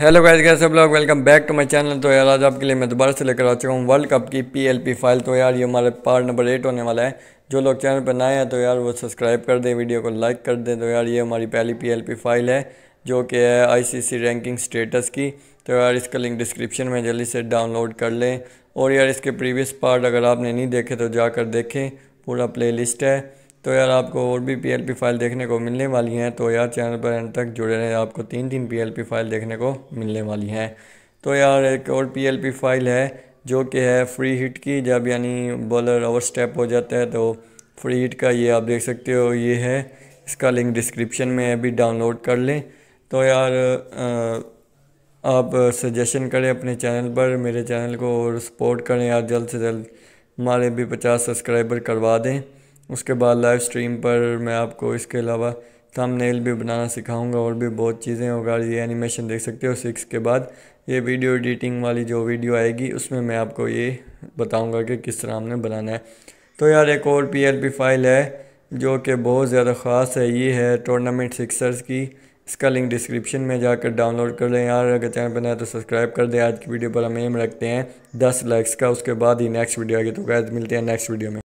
hello guys कैसे आप लोग welcome back to my channel तो यार आज आपके लिए मैं दोबारा से लेकर आ चुका हूँ वर्ल्ड कप की पीएलपी फाइल तो यार ये हमारे पार्ट नंबर एट होने वाला है जो लोग चैनल पर नए हैं तो यार वो सब्सक्राइब कर दें वीडियो को लाइक कर दें तो यार ये हमारी पहली पीएलपी फाइल है जो कि है आई रैंकिंग स्टेटस की तो यार इसका लिंक डिस्क्रिप्शन में जल्दी से डाउनलोड कर लें और यार इसके प्रीवियस पार्ट अगर आपने नहीं देखे तो जाकर देखें पूरा प्ले है तो यार आपको और भी पीएलपी फाइल देखने को मिलने वाली हैं तो यार चैनल पर एंड तक जुड़े रहें आपको तीन तीन पीएलपी फाइल देखने को मिलने वाली हैं तो यार एक और पीएलपी फाइल है जो कि है फ्री हिट की जब यानी बॉलर ओवर स्टेप हो जाता है तो फ्री हिट का ये आप देख सकते हो ये है इसका लिंक डिस्क्रिप्शन में अभी डाउनलोड कर लें तो यार आप सजेशन करें अपने चैनल पर मेरे चैनल को और सपोर्ट करें यार जल्द से जल्द हमारे भी पचास सब्सक्राइबर करवा दें उसके बाद लाइव स्ट्रीम पर मैं आपको इसके अलावा थंबनेल भी बनाना सिखाऊंगा और भी बहुत चीज़ें होगा ये एनिमेशन देख सकते हो सिक्स के बाद ये वीडियो एडिटिंग वाली जो वीडियो आएगी उसमें मैं आपको ये बताऊंगा कि किस तरह हमने बनाना है तो यार एक और पीएलपी फाइल है जो कि बहुत ज़्यादा ख़ास है ये है टूर्नामेंट सिक्सर्स की इसका लिंक डिस्क्रिप्शन में जाकर डाउनलोड कर लें यार अगर चैनल बनाए तो सब्सक्राइब कर दें आज की वीडियो पर हम एम रखते हैं दस लाइक्स का उसके बाद ही नेक्स्ट वीडियो आगे तो गैस मिलते हैं नेक्स्ट वीडियो में